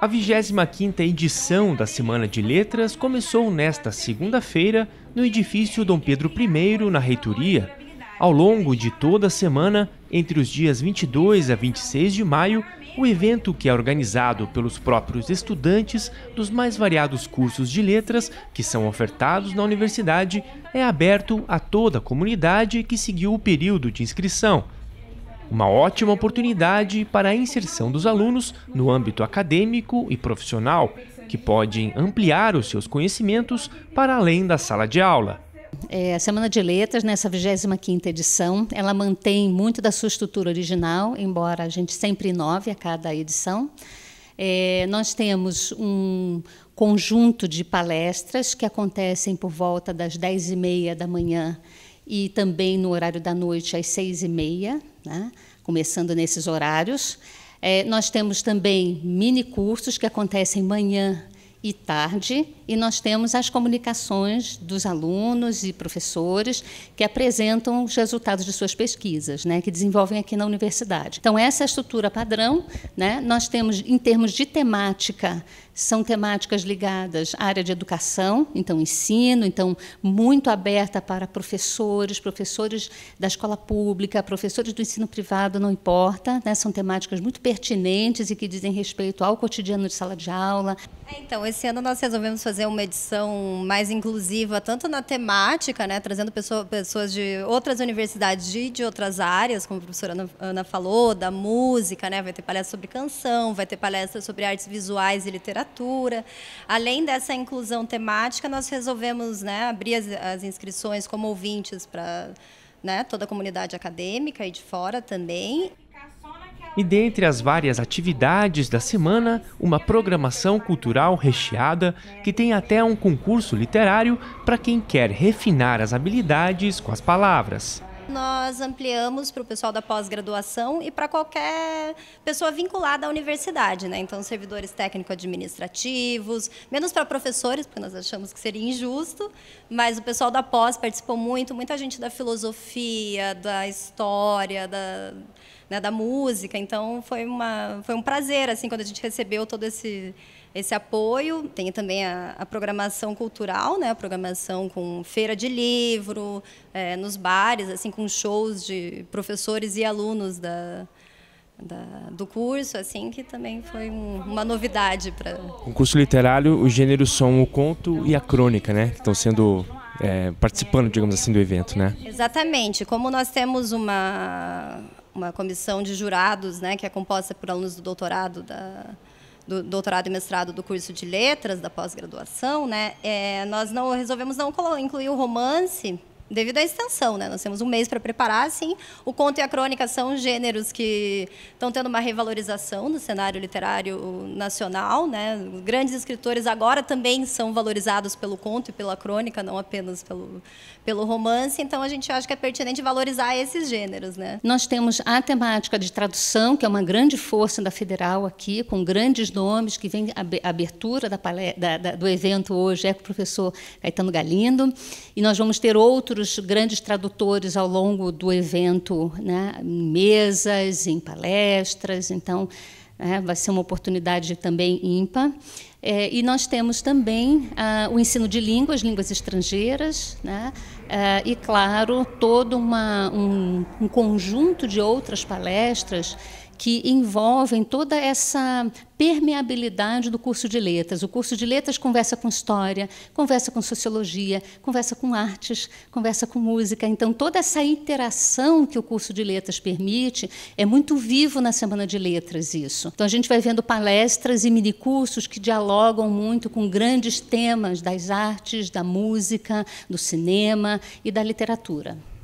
A 25ª edição da Semana de Letras começou nesta segunda-feira no edifício Dom Pedro I, na Reitoria. Ao longo de toda a semana, entre os dias 22 a 26 de maio, o evento, que é organizado pelos próprios estudantes dos mais variados cursos de letras que são ofertados na universidade, é aberto a toda a comunidade que seguiu o período de inscrição uma ótima oportunidade para a inserção dos alunos no âmbito acadêmico e profissional, que podem ampliar os seus conhecimentos para além da sala de aula. É, a Semana de Letras, nessa 25ª edição, ela mantém muito da sua estrutura original, embora a gente sempre inove a cada edição. É, nós temos um conjunto de palestras que acontecem por volta das 10h30 da manhã e também no horário da noite às seis e meia, né? começando nesses horários. É, nós temos também mini cursos que acontecem manhã e tarde, e nós temos as comunicações dos alunos e professores que apresentam os resultados de suas pesquisas, né, que desenvolvem aqui na universidade. Então, essa é a estrutura padrão. Né? Nós temos, em termos de temática, são temáticas ligadas à área de educação, então ensino, então muito aberta para professores, professores da escola pública, professores do ensino privado, não importa, né? são temáticas muito pertinentes e que dizem respeito ao cotidiano de sala de aula. É, então, esse ano nós resolvemos fazer uma edição mais inclusiva, tanto na temática, né, trazendo pessoa, pessoas de outras universidades e de, outras áreas, como a professora Ana, Ana falou, da música, né, vai ter palestra sobre canção, vai ter palestra sobre artes visuais e literatura. Além dessa inclusão temática, nós resolvemos né, abrir as, as inscrições como ouvintes para né, toda a comunidade acadêmica e de fora também e dentre as várias atividades da semana, uma programação cultural recheada que tem até um concurso literário para quem quer refinar as habilidades com as palavras. Nós ampliamos para o pessoal da pós-graduação e para qualquer pessoa vinculada à universidade, né? Então, servidores técnico-administrativos, menos para professores, porque nós achamos que seria injusto, mas o pessoal da pós participou muito, muita gente da filosofia, da história, da, né, da música. Então, foi, uma, foi um prazer, assim, quando a gente recebeu todo esse esse apoio. Tem também a, a programação cultural, né? A programação com feira de livro, é, nos bares, assim, com shows de professores e alunos da, da, do curso, assim, que também foi um, uma novidade para. Um curso literário, os gêneros são o conto e a crônica, né? Que estão sendo é, participando, digamos assim, do evento, né? Exatamente. Como nós temos uma uma comissão de jurados, né, que é composta por alunos do doutorado da do doutorado e mestrado do curso de letras, da pós-graduação, né, é, nós não resolvemos não incluir o romance devido à extensão, né? Nós temos um mês para preparar, assim. O conto e a crônica são gêneros que estão tendo uma revalorização no cenário literário nacional, né? Grandes escritores agora também são valorizados pelo conto e pela crônica, não apenas pelo, pelo romance. Então, a gente acha que é pertinente valorizar esses gêneros, né? Nós temos a temática de tradução, que é uma grande força da Federal aqui, com grandes nomes, que vem a abertura da palestra, da, da, do evento hoje é com o professor Caetano Galindo. E nós vamos ter outros outros grandes tradutores ao longo do evento, né, em mesas, em palestras, então é, vai ser uma oportunidade também ímpar. É, e nós temos também ah, o ensino de línguas, línguas estrangeiras, né? ah, e, claro, todo uma, um, um conjunto de outras palestras que envolvem toda essa permeabilidade do curso de letras. O curso de letras conversa com história, conversa com sociologia, conversa com artes, conversa com música. Então, toda essa interação que o curso de letras permite é muito vivo na Semana de Letras, isso. Então, a gente vai vendo palestras e minicursos que dialogam muito com grandes temas das artes, da música, do cinema e da literatura.